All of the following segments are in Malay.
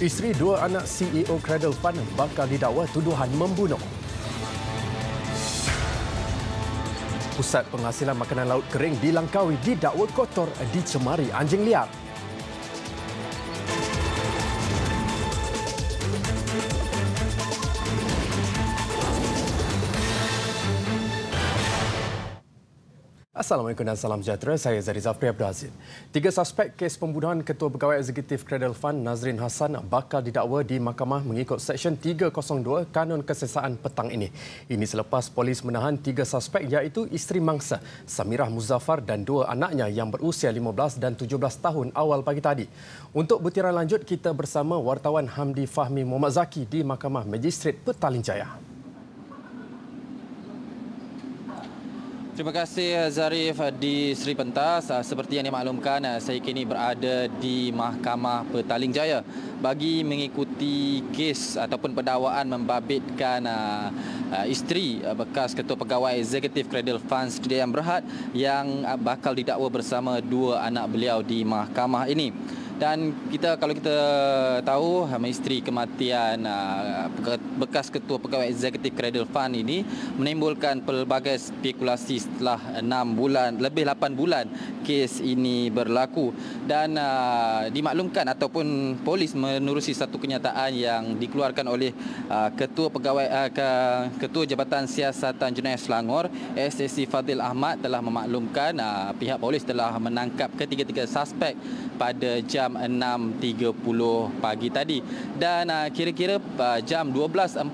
Isteri dua anak CEO Cradle Fund bakal didakwa tuduhan membunuh. Pusat penghasilan makanan laut kering di Langkawi didakwa kotor dicemari anjing liar. Assalamualaikum dan salam sejahtera. Saya Zari Zafri Abdul Aziz. Tiga suspek kes pembunuhan Ketua Pegawai Eksekutif Cradle Fund Nazrin Hassan bakal didakwa di mahkamah mengikut Seksyen 302 Kanun Kesesaan Petang ini. Ini selepas polis menahan tiga suspek iaitu isteri mangsa Samirah Muzaffar dan dua anaknya yang berusia 15 dan 17 tahun awal pagi tadi. Untuk butiran lanjut, kita bersama wartawan Hamdi Fahmi Muhammad Zaki di Mahkamah Magistrate Petaling Jaya. Terima kasih eh, Zarif eh, di Seri Pentas. Eh, seperti yang dimaklumkan, saya kini berada di Mahkamah Petaling Jaya bagi mengikuti kes ataupun pendakwaan membabitkan isteri bekas Ketua Pegawai Eksekutif Kredil Funds Sri Dayang Berhad yang bakal didakwa bersama dua anak beliau di mahkamah ini dan kita kalau kita tahu isteri kematian ah, bekas ketua pegawai eksekutif Cradle Fund ini menimbulkan pelbagai spekulasi setelah 6 bulan lebih 8 bulan kes ini berlaku dan ah, dimaklumkan ataupun polis menerusi satu kenyataan yang dikeluarkan oleh ah, ketua pegawai ketua jabatan siasatan jenayah Selangor SSC Fadil Ahmad telah memaklumkan pihak polis telah menangkap ketiga-tiga suspek pada jam jam 6.30 pagi tadi dan ah, kira-kira ah, jam 12.47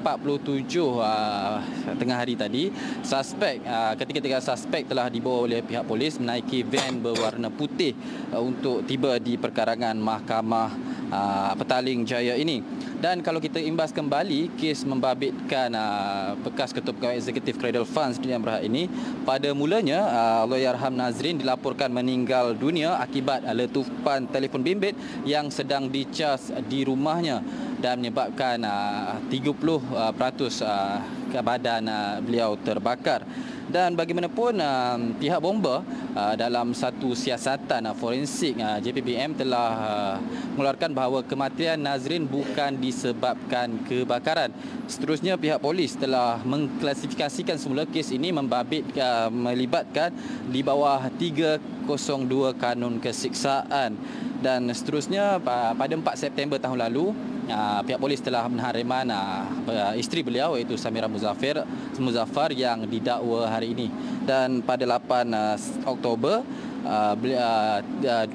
ah, tengah hari tadi suspek ketika-ketika suspek telah dibawa oleh pihak polis menaiki van berwarna putih untuk tiba di perkarangan mahkamah aa, uh, petaling jaya ini. Dan kalau kita imbas kembali kes membabitkan aa, uh, bekas ketua pegawai eksekutif Cradle Funds Dunia Berhad ini, pada mulanya Allahyarham uh, Nazrin dilaporkan meninggal dunia akibat letupan telefon bimbit yang sedang dicas di rumahnya dan menyebabkan aa, 30% aa, badan aa, beliau terbakar dan bagaimanapun um, pihak bomba uh, dalam satu siasatan uh, forensik uh, JPBM telah uh, mengeluarkan bahawa kematian Nazrin bukan disebabkan kebakaran. Seterusnya pihak polis telah mengklasifikasikan semula kes ini membabit melibatkan di bawah 302 kanun kesiksaan dan seterusnya pada 4 September tahun lalu ah, pihak polis telah menahan reman ah, isteri beliau iaitu Samira Muzaffar Muzaffar yang didakwa hari ini dan pada 8 ah, Oktober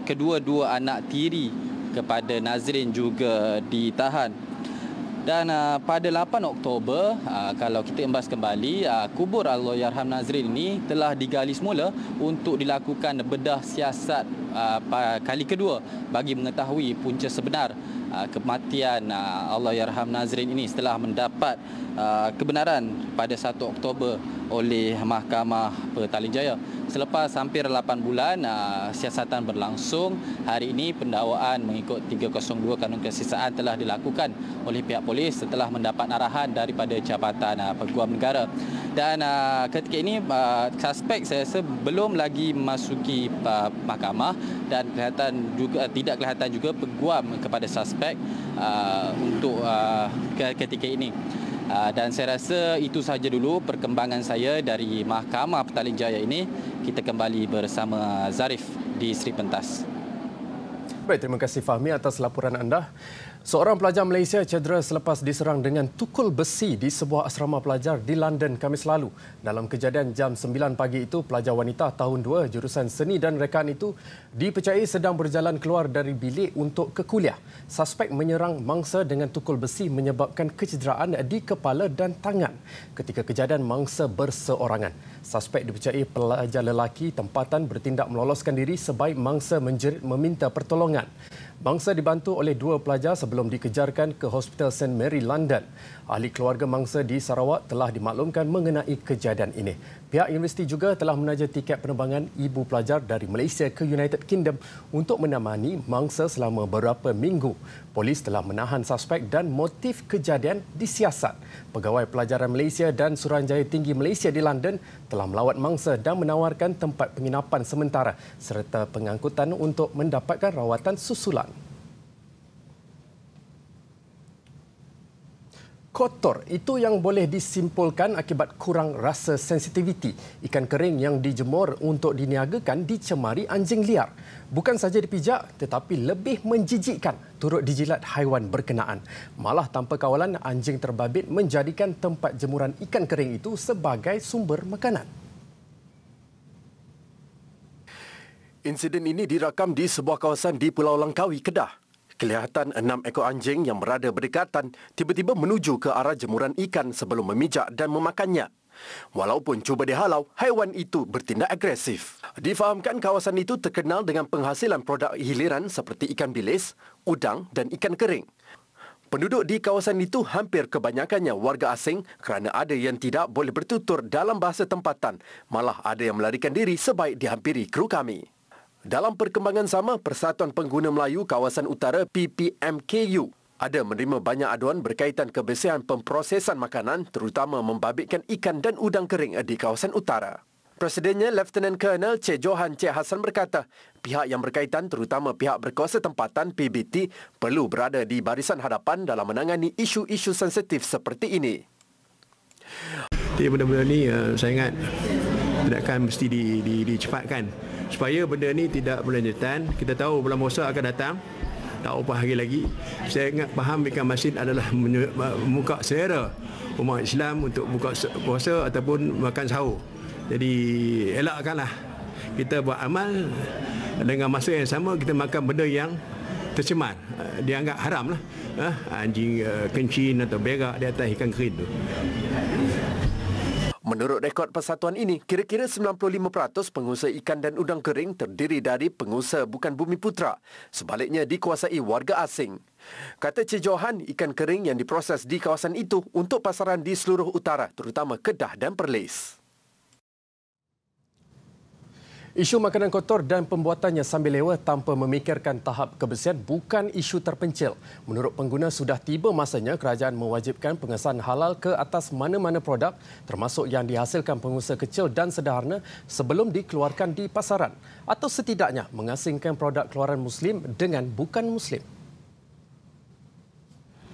kedua-dua anak tiri kepada Nazrin juga ditahan dan uh, pada 8 Oktober, uh, kalau kita embas kembali, uh, kubur Allahyarham Nazrin ini telah digali semula untuk dilakukan bedah siasat uh, kali kedua bagi mengetahui punca sebenar Ah, kematian ah, Allah Yarham Nazrin ini setelah mendapat ah, kebenaran pada 1 Oktober oleh Mahkamah Petaling Jaya. Selepas hampir 8 bulan siasatan berlangsung, hari ini pendawaan mengikut 302 kanun kesisaan telah dilakukan oleh pihak polis setelah mendapat arahan daripada Jabatan Peguam Negara dan uh, ketika ini uh, suspek saya rasa belum lagi masuki uh, mahkamah dan kelihatan juga uh, tidak kelihatan juga peguam kepada suspek uh, untuk uh, ketika ini uh, dan saya rasa itu sahaja dulu perkembangan saya dari mahkamah Petaling Jaya ini kita kembali bersama Zarif di Sri Pentas. Baik, terima kasih Fahmi atas laporan anda. Seorang pelajar Malaysia cedera selepas diserang dengan tukul besi di sebuah asrama pelajar di London Khamis lalu. Dalam kejadian jam 9 pagi itu, pelajar wanita tahun 2 jurusan seni dan rekaan itu dipercayai sedang berjalan keluar dari bilik untuk ke kuliah. Suspek menyerang mangsa dengan tukul besi menyebabkan kecederaan di kepala dan tangan. Ketika kejadian mangsa berseorangan, suspek dipercayai pelajar lelaki tempatan bertindak meloloskan diri sebaik mangsa menjerit meminta pertolongan. Bangsa dibantu oleh dua pelajar sebelum dikejarkan ke Hospital St. Mary, London. Ahli keluarga mangsa di Sarawak telah dimaklumkan mengenai kejadian ini. Pihak universiti juga telah menaja tiket penerbangan ibu pelajar dari Malaysia ke United Kingdom untuk menemani mangsa selama beberapa minggu. Polis telah menahan suspek dan motif kejadian disiasat. Pegawai pelajaran Malaysia dan Suruhanjaya Tinggi Malaysia di London telah melawat mangsa dan menawarkan tempat penginapan sementara serta pengangkutan untuk mendapatkan rawatan susulan. kotor. Itu yang boleh disimpulkan akibat kurang rasa sensitiviti. Ikan kering yang dijemur untuk diniagakan dicemari anjing liar. Bukan saja dipijak tetapi lebih menjijikkan turut dijilat haiwan berkenaan. Malah tanpa kawalan, anjing terbabit menjadikan tempat jemuran ikan kering itu sebagai sumber makanan. Insiden ini dirakam di sebuah kawasan di Pulau Langkawi, Kedah. Kelihatan enam ekor anjing yang berada berdekatan tiba-tiba menuju ke arah jemuran ikan sebelum memijak dan memakannya. Walaupun cuba dihalau, haiwan itu bertindak agresif. Difahamkan kawasan itu terkenal dengan penghasilan produk hiliran seperti ikan bilis, udang dan ikan kering. Penduduk di kawasan itu hampir kebanyakannya warga asing kerana ada yang tidak boleh bertutur dalam bahasa tempatan. Malah ada yang melarikan diri sebaik dihampiri kru kami. Dalam perkembangan sama, Persatuan Pengguna Melayu Kawasan Utara PPMKU ada menerima banyak aduan berkaitan kebersihan pemprosesan makanan terutama membabitkan ikan dan udang kering di kawasan utara. Presidennya Lieutenant Colonel Che Johan Che Hassan berkata, pihak yang berkaitan terutama pihak berkuasa tempatan PBT perlu berada di barisan hadapan dalam menangani isu-isu sensitif seperti ini. Jadi benda-benda ini eh, saya ingat tidak akan mesti di, di, dicepatkan. Di supaya benda ini tidak berlanjutan kita tahu bulan Mosa akan datang tak upah hari lagi saya ingat faham ikan masjid adalah muka selera umat Islam untuk buka puasa ataupun makan sahur jadi elakkanlah kita buat amal dengan masa yang sama kita makan benda yang tercemar eh, dianggap haram lah eh, anjing eh, kencing atau berak di atas ikan kerin tu Menurut rekod persatuan ini, kira-kira 95% pengusaha ikan dan udang kering terdiri dari pengusaha bukan bumi putra. Sebaliknya dikuasai warga asing. Kata Cik Johan, ikan kering yang diproses di kawasan itu untuk pasaran di seluruh utara, terutama Kedah dan Perlis. Isu makanan kotor dan pembuatannya sambil lewa tanpa memikirkan tahap kebersihan bukan isu terpencil. Menurut pengguna, sudah tiba masanya kerajaan mewajibkan pengesan halal ke atas mana-mana produk termasuk yang dihasilkan pengusaha kecil dan sederhana sebelum dikeluarkan di pasaran atau setidaknya mengasingkan produk keluaran Muslim dengan bukan Muslim.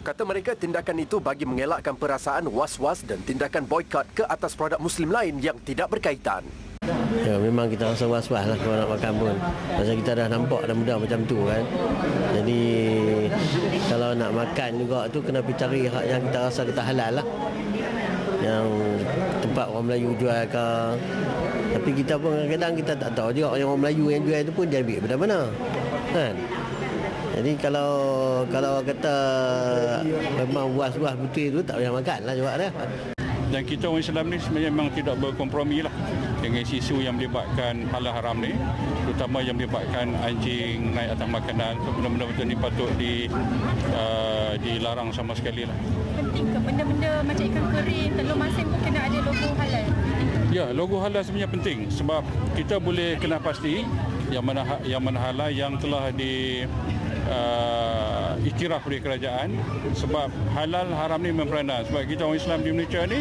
Kata mereka tindakan itu bagi mengelakkan perasaan was-was dan tindakan boykot ke atas produk Muslim lain yang tidak berkaitan. Ya, memang kita rasa was-was lah kalau nak makan pun. masa kita dah nampak dah mudah macam tu kan. Jadi kalau nak makan juga tu kena pergi cari hak yang kita rasa kita halal lah. Yang tempat orang Melayu jual ke. Tapi kita pun kadang-kadang kita tak tahu juga yang orang Melayu yang jual tu pun jambik ambil daripada mana. Kan? Jadi kalau kalau kata memang was-was betul tu tak payah makan lah juga dah. Dan kita orang Islam ni memang tidak berkompromi lah dengan isu-isu yang melibatkan halal haram ni terutama yang melibatkan anjing naik atas makanan so benda-benda itu ni patut di uh, dilarang sama sekali lah penting ke benda-benda macam ikan kering telur masin pun kena ada logo halal ya logo halal sebenarnya penting sebab kita boleh kena pasti yang mana ha- yang mana halal yang telah di uh, ikhtiraf oleh kerajaan sebab halal haram ni memperanah sebab kita orang Islam di Malaysia ni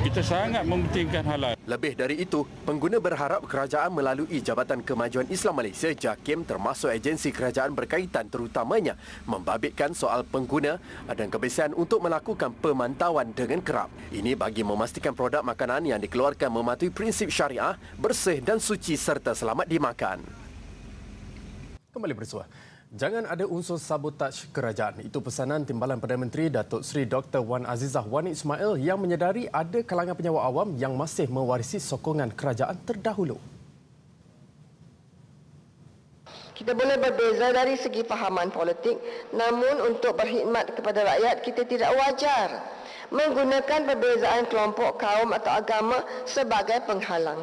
kita sangat mementingkan halal. Lebih dari itu, pengguna berharap kerajaan melalui Jabatan Kemajuan Islam Malaysia JAKIM termasuk agensi kerajaan berkaitan terutamanya membabitkan soal pengguna dan kebiasaan untuk melakukan pemantauan dengan kerap. Ini bagi memastikan produk makanan yang dikeluarkan mematuhi prinsip syariah, bersih dan suci serta selamat dimakan. Kembali bersuara. Jangan ada unsur sabotaj kerajaan. Itu pesanan Timbalan Perdana Menteri Datuk Seri Dr. Wan Azizah Wan Ismail yang menyedari ada kalangan penyewa awam yang masih mewarisi sokongan kerajaan terdahulu. Kita boleh berbeza dari segi pahaman politik, namun untuk berkhidmat kepada rakyat kita tidak wajar menggunakan perbezaan kelompok kaum atau agama sebagai penghalang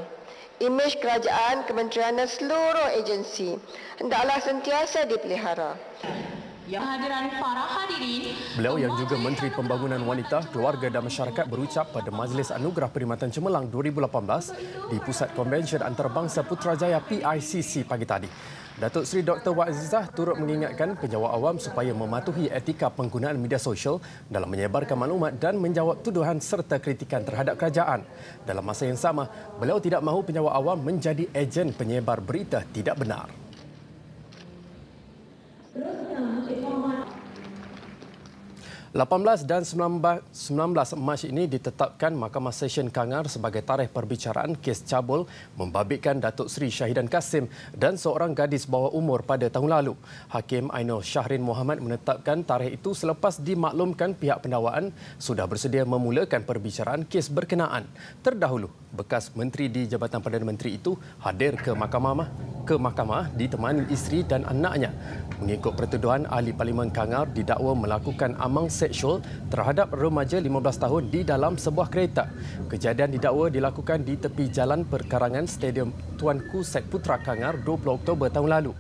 imej kerajaan, kementerian dan seluruh agensi hendaklah sentiasa dipelihara. beliau yang juga Menteri Pembangunan Wanita, Keluarga dan Masyarakat berucap pada Majlis Anugerah Perkhidmatan Cemerlang 2018 di Pusat Konvensyen Antarabangsa Putrajaya PICC pagi tadi. Datuk Seri Dr. Wak Izzah turut mengingatkan penjawat awam supaya mematuhi etika penggunaan media sosial dalam menyebarkan maklumat dan menjawab tuduhan serta kritikan terhadap kerajaan. Dalam masa yang sama, beliau tidak mahu penjawat awam menjadi ejen penyebar berita tidak benar. 18 dan 19 Mac ini ditetapkan Mahkamah Sesyen Kangar sebagai tarikh perbicaraan kes cabul membabitkan Datuk Seri Syahidan Kasim dan seorang gadis bawah umur pada tahun lalu. Hakim Ainul Syahrin Mohamad menetapkan tarikh itu selepas dimaklumkan pihak pendawaan sudah bersedia memulakan perbicaraan kes berkenaan. Terdahulu, bekas menteri di Jabatan Perdana Menteri itu hadir ke mahkamah ke mahkamah ditemani isteri dan anaknya. Mengikut pertuduhan ahli parlimen Kangar didakwa melakukan amang seksual terhadap remaja 15 tahun di dalam sebuah kereta. Kejadian didakwa dilakukan di tepi jalan perkarangan Stadium Tuanku Syed Putra Kangar 20 Oktober tahun lalu.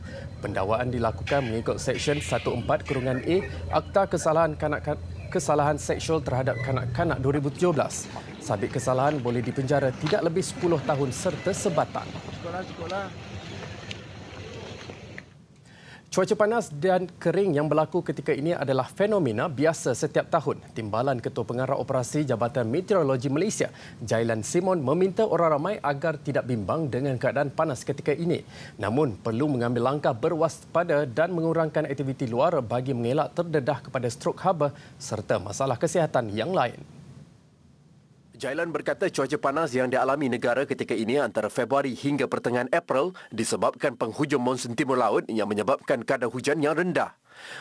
Pendakwaan dilakukan mengikut Seksyen 14 Kurungan A Akta Kesalahan Kanak-kanak kesalahan seksual terhadap kanak-kanak 2017. Sabit kesalahan boleh dipenjara tidak lebih 10 tahun serta sebatang. Sekolah, sekolah. Cuaca panas dan kering yang berlaku ketika ini adalah fenomena biasa setiap tahun. Timbalan Ketua Pengarah Operasi Jabatan Meteorologi Malaysia, Jailan Simon meminta orang ramai agar tidak bimbang dengan keadaan panas ketika ini. Namun, perlu mengambil langkah berwaspada dan mengurangkan aktiviti luar bagi mengelak terdedah kepada strok haba serta masalah kesihatan yang lain. Jailan berkata cuaca panas yang dialami negara ketika ini antara Februari hingga pertengahan April disebabkan penghujung monsun timur laut yang menyebabkan kadar hujan yang rendah.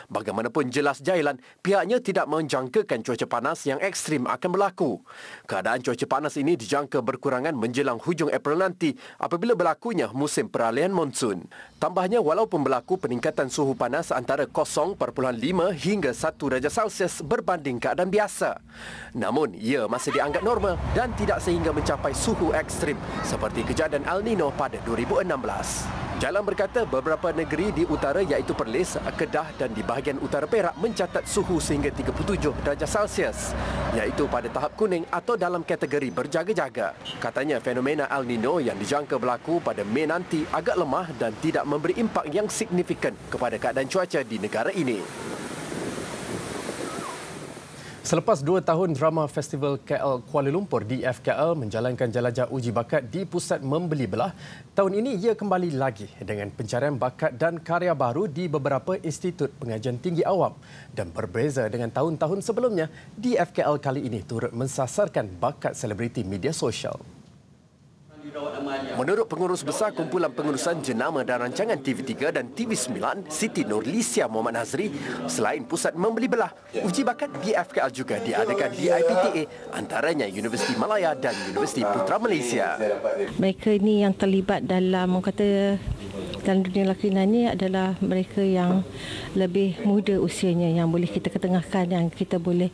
Bagaimanapun jelas Jailan, pihaknya tidak menjangkakan cuaca panas yang ekstrim akan berlaku. Keadaan cuaca panas ini dijangka berkurangan menjelang hujung April nanti apabila berlakunya musim peralihan monsun. Tambahnya, walaupun berlaku peningkatan suhu panas antara 0.5 hingga 1 darjah Celsius berbanding keadaan biasa. Namun, ia masih dianggap normal dan tidak sehingga mencapai suhu ekstrim seperti kejadian El Nino pada 2016. Jalan berkata beberapa negeri di utara iaitu Perlis, Kedah dan di bahagian utara Perak mencatat suhu sehingga 37 darjah Celsius iaitu pada tahap kuning atau dalam kategori berjaga-jaga. Katanya fenomena El Nino yang dijangka berlaku pada Mei nanti agak lemah dan tidak memberi impak yang signifikan kepada keadaan cuaca di negara ini. Selepas dua tahun drama festival KL Kuala Lumpur di FKL menjalankan jelajah uji bakat di pusat membeli belah, tahun ini ia kembali lagi dengan pencarian bakat dan karya baru di beberapa institut pengajian tinggi awam. Dan berbeza dengan tahun-tahun sebelumnya, di FKL kali ini turut mensasarkan bakat selebriti media sosial. Menurut pengurus besar kumpulan pengurusan jenama dan rancangan TV3 dan TV9, Siti Nurlisia Muhammad Nazri, selain pusat membeli belah, uji bakat BFKL juga diadakan di IPTA antaranya Universiti Malaya dan Universiti Putra Malaysia. Mereka ini yang terlibat dalam orang kata dalam dunia lakonan ini adalah mereka yang lebih muda usianya yang boleh kita ketengahkan yang kita boleh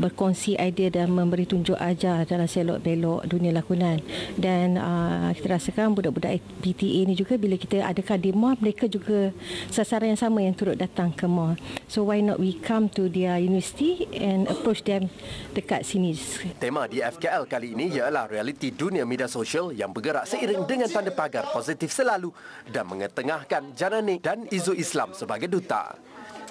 berkongsi idea dan memberi tunjuk ajar dalam selok-belok dunia lakonan dan uh, Ah, kita rasakan budak-budak PTA ni juga bila kita adakan di mall mereka juga sasaran yang sama yang turut datang ke mall so why not we come to their university and approach them dekat sini tema di FKL kali ini ialah realiti dunia media sosial yang bergerak seiring dengan tanda pagar positif selalu dan mengetengahkan Janani dan Izu Islam sebagai duta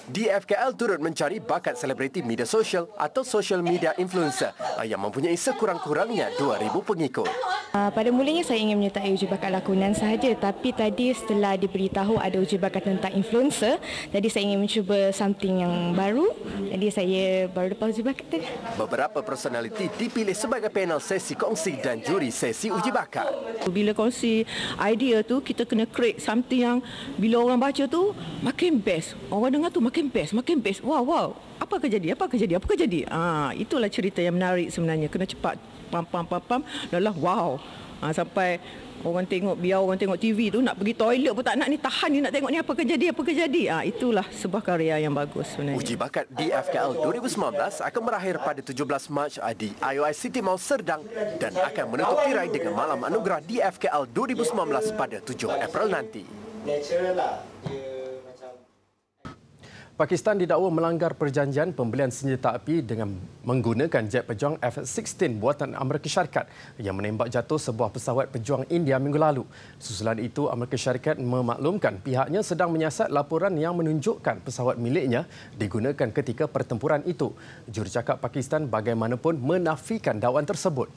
DFKL turut mencari bakat selebriti media sosial atau social media influencer eh, yang mempunyai sekurang-kurangnya 2,000 pengikut. Ah, pada mulanya saya ingin menyertai uji bakat lakonan sahaja tapi tadi setelah diberitahu ada uji bakat tentang influencer jadi saya ingin mencuba something yang baru jadi saya baru dapat uji bakat tadi. Beberapa personaliti dipilih sebagai panel sesi kongsi dan juri sesi uji bakat. Bila kongsi idea tu kita kena create something yang bila orang baca tu makin best. Orang dengar tu makin best, makin best. Wow, wow. Apa akan jadi? Apa akan jadi? Apa akan jadi? Ah, itulah cerita yang menarik sebenarnya. Kena cepat. Pam, pam, pam, pam. Lelah, wow. Ah, sampai orang tengok, biar orang tengok TV tu nak pergi toilet pun tak nak ni. Tahan ni nak tengok ni. Apa akan jadi? Apa akan jadi? Ah, itulah sebuah karya yang bagus sebenarnya. Uji bakat DFKL 2019 akan berakhir pada 17 Mac di IOI City Mall Serdang dan akan menutup tirai dengan malam anugerah DFKL 2019 pada 7 April nanti. Natural lah. Pakistan didakwa melanggar perjanjian pembelian senjata api dengan menggunakan jet pejuang F-16 buatan Amerika Syarikat yang menembak jatuh sebuah pesawat pejuang India minggu lalu. Susulan itu, Amerika Syarikat memaklumkan pihaknya sedang menyiasat laporan yang menunjukkan pesawat miliknya digunakan ketika pertempuran itu. Jurucakap Pakistan bagaimanapun menafikan dakwaan tersebut.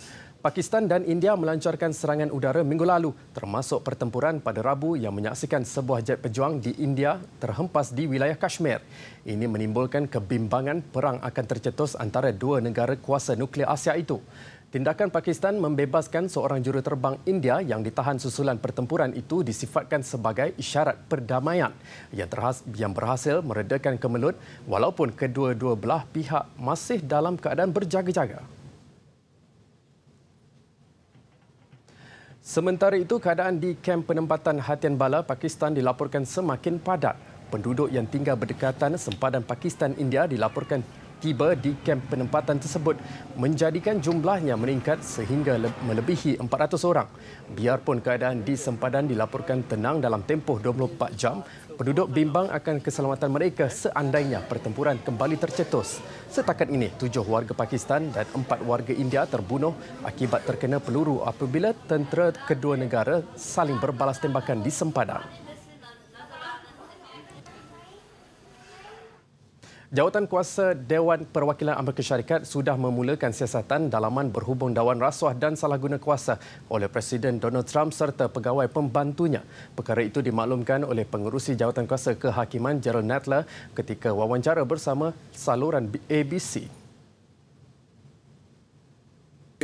Pakistan dan India melancarkan serangan udara minggu lalu termasuk pertempuran pada Rabu yang menyaksikan sebuah jet pejuang di India terhempas di wilayah Kashmir. Ini menimbulkan kebimbangan perang akan tercetus antara dua negara kuasa nuklear Asia itu. Tindakan Pakistan membebaskan seorang juruterbang India yang ditahan susulan pertempuran itu disifatkan sebagai isyarat perdamaian yang berhasil meredakan kemelut walaupun kedua-dua belah pihak masih dalam keadaan berjaga-jaga. Sementara itu, keadaan di kem penempatan Hatian Bala, Pakistan dilaporkan semakin padat. Penduduk yang tinggal berdekatan sempadan Pakistan-India dilaporkan tiba di kem penempatan tersebut menjadikan jumlahnya meningkat sehingga melebihi 400 orang. Biarpun keadaan di sempadan dilaporkan tenang dalam tempoh 24 jam, Penduduk bimbang akan keselamatan mereka seandainya pertempuran kembali tercetus. Setakat ini, tujuh warga Pakistan dan empat warga India terbunuh akibat terkena peluru apabila tentera kedua negara saling berbalas tembakan di sempadan. Jawatan Kuasa Dewan Perwakilan Amerika Syarikat sudah memulakan siasatan dalaman berhubung dawan rasuah dan salah guna kuasa oleh Presiden Donald Trump serta pegawai pembantunya. Perkara itu dimaklumkan oleh pengurusi Jawatan Kuasa Kehakiman Gerald Nadler ketika wawancara bersama saluran ABC.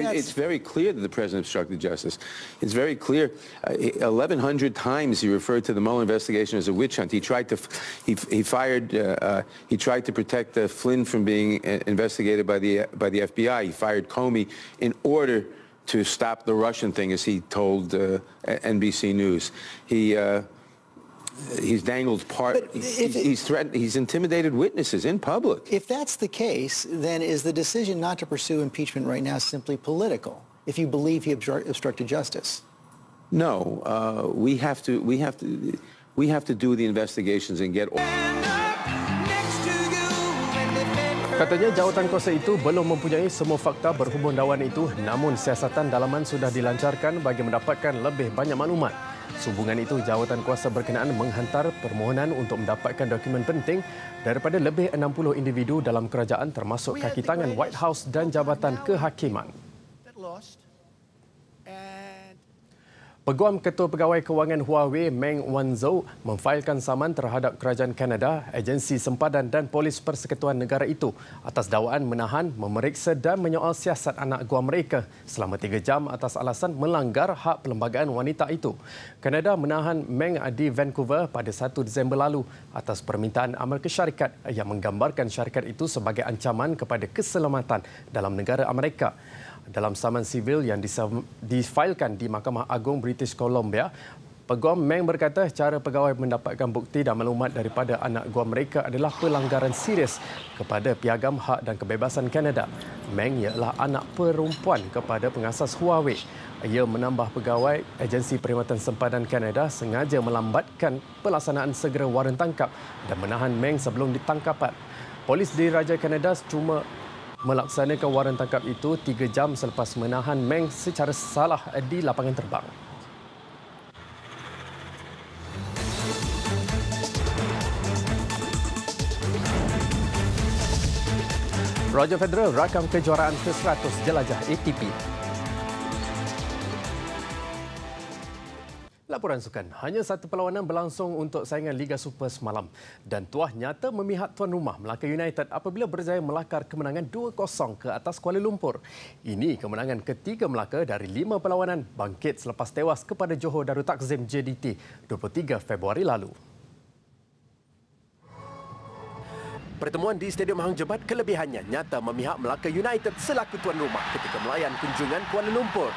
It's very clear that the president obstructed justice. It's very clear. Uh, 1,100 times he referred to the Mueller investigation as a witch hunt. He tried to, he, he fired, uh, uh, he tried to protect uh, Flynn from being uh, investigated by the by the FBI. He fired Comey in order to stop the Russian thing, as he told uh, NBC News. He he's dangled part he's, it, he's, threatened he's intimidated witnesses in public if that's the case then is the decision not to pursue impeachment right now simply political if you believe he obstructed justice no uh, we have to we have to we have to do the investigations and get Katanya jawatan kuasa itu belum mempunyai semua fakta berhubung dakwaan itu namun siasatan dalaman sudah dilancarkan bagi mendapatkan lebih banyak maklumat. Sehubungan itu, jawatan kuasa berkenaan menghantar permohonan untuk mendapatkan dokumen penting daripada lebih 60 individu dalam kerajaan termasuk kaki tangan White House dan Jabatan Kehakiman. Peguam Ketua Pegawai Kewangan Huawei Meng Wanzhou memfailkan saman terhadap Kerajaan Kanada, Agensi Sempadan dan Polis Persekutuan Negara itu atas dakwaan menahan, memeriksa dan menyoal siasat anak guam mereka selama tiga jam atas alasan melanggar hak perlembagaan wanita itu. Kanada menahan Meng di Vancouver pada 1 Disember lalu atas permintaan Amerika Syarikat yang menggambarkan syarikat itu sebagai ancaman kepada keselamatan dalam negara Amerika dalam saman sivil yang difailkan di Mahkamah Agung British Columbia. Peguam Meng berkata cara pegawai mendapatkan bukti dan maklumat daripada anak guam mereka adalah pelanggaran serius kepada piagam hak dan kebebasan Kanada. Meng ialah anak perempuan kepada pengasas Huawei. Ia menambah pegawai Agensi Perkhidmatan Sempadan Kanada sengaja melambatkan pelaksanaan segera waran tangkap dan menahan Meng sebelum ditangkapan. Polis di Raja Kanada cuma melaksanakan waran tangkap itu tiga jam selepas menahan Meng secara salah di lapangan terbang. Roger Federer rakam kejuaraan ke-100 jelajah ATP. laporan sukan. Hanya satu perlawanan berlangsung untuk saingan Liga Super semalam dan tuah nyata memihak tuan rumah Melaka United apabila berjaya melakar kemenangan 2-0 ke atas Kuala Lumpur. Ini kemenangan ketiga Melaka dari lima perlawanan bangkit selepas tewas kepada Johor Darul Takzim JDT 23 Februari lalu. Pertemuan di Stadium Hang Jebat kelebihannya nyata memihak Melaka United selaku tuan rumah ketika melayan kunjungan Kuala Lumpur.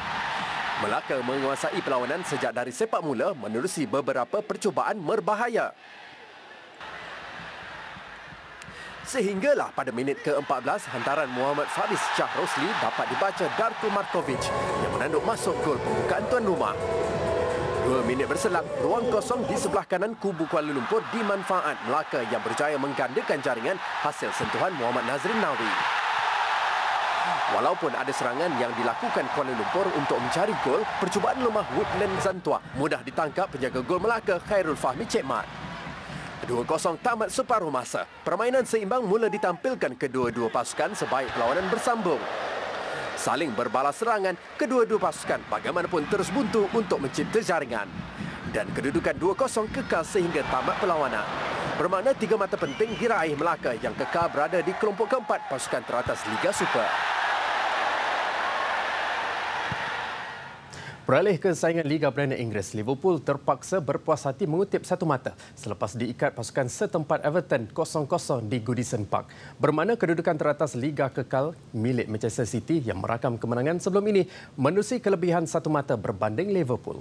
Melaka menguasai perlawanan sejak dari sepak mula menerusi beberapa percubaan merbahaya, Sehinggalah pada minit ke-14, hantaran Muhammad Faris Shah Rosli dapat dibaca Darko Markovic yang menanduk masuk gol pembukaan tuan rumah. Dua minit berselang, ruang kosong di sebelah kanan kubu Kuala Lumpur dimanfaat Melaka yang berjaya menggandakan jaringan hasil sentuhan Muhammad Nazrin Nawi. Walaupun ada serangan yang dilakukan Kuala Lumpur untuk mencari gol, percubaan lemah Woodland Zantua mudah ditangkap penjaga gol Melaka Khairul Fahmi Cik 2-0 tamat separuh masa. Permainan seimbang mula ditampilkan kedua-dua pasukan sebaik perlawanan bersambung. Saling berbalas serangan, kedua-dua pasukan bagaimanapun terus buntu untuk mencipta jaringan. Dan kedudukan 2-0 kekal sehingga tamat perlawanan. Bermakna tiga mata penting diraih Melaka yang kekal berada di kelompok keempat pasukan teratas Liga Super. Beralih ke saingan Liga Premier Inggeris, Liverpool terpaksa berpuas hati mengutip satu mata selepas diikat pasukan setempat Everton 0-0 di Goodison Park. Bermakna kedudukan teratas Liga kekal milik Manchester City yang merakam kemenangan sebelum ini menerusi kelebihan satu mata berbanding Liverpool.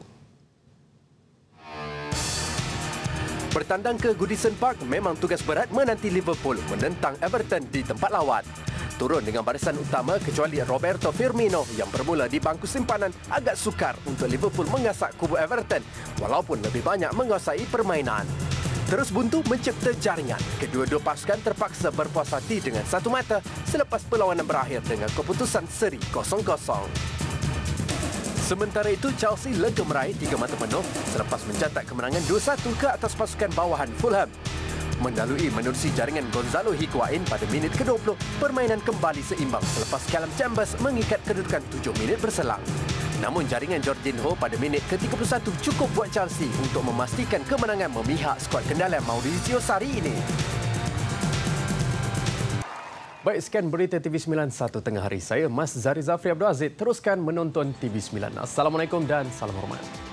Bertandang ke Goodison Park memang tugas berat menanti Liverpool menentang Everton di tempat lawan. Turun dengan barisan utama kecuali Roberto Firmino yang bermula di bangku simpanan agak sukar untuk Liverpool mengasak kubu Everton walaupun lebih banyak menguasai permainan. Terus buntu mencipta jaringan. Kedua-dua pasukan terpaksa berpuas hati dengan satu mata selepas perlawanan berakhir dengan keputusan seri 0-0. Sementara itu, Chelsea lega meraih tiga mata penuh selepas mencatat kemenangan 2-1 ke atas pasukan bawahan Fulham. Mendalui menerusi jaringan Gonzalo Higuain pada minit ke-20, permainan kembali seimbang selepas Callum Chambers mengikat kedudukan tujuh minit berselang. Namun jaringan Jorginho pada minit ke-31 cukup buat Chelsea untuk memastikan kemenangan memihak skuad kendalian Maurizio Sarri ini. Baik, sekian berita TV9 satu tengah hari. Saya Mas Zari Zafri Abdul Aziz. Teruskan menonton TV9. Assalamualaikum dan salam hormat.